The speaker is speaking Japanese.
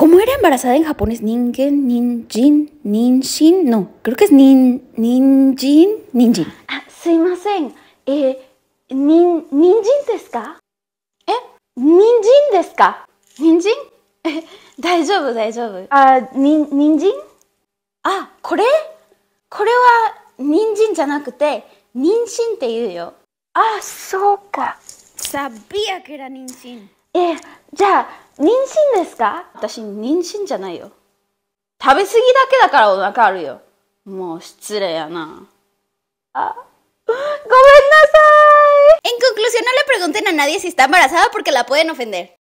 ¿Cómo era embarazada en japonés? Ningen, ninjin, ninshin. No, creo que es nin, ninjin, ninjin. Ah, sumimasen. Eh, nin, ninjin desu ka? Eh, ninjin desu ka? Ninjin? 大丈夫大丈夫。あ、に、人参あ、これこれは人参じゃなくて、妊娠って言うよ。あ、そうか。sabía que era 妊娠。え、じゃあ、妊娠ですか私妊娠じゃないよ食べ過ぎだけだからお腹あるよもう失礼やなあ ¡Gobernasai! En conclusión, no le pregunten a nadie si está embarazada porque la pueden ofender.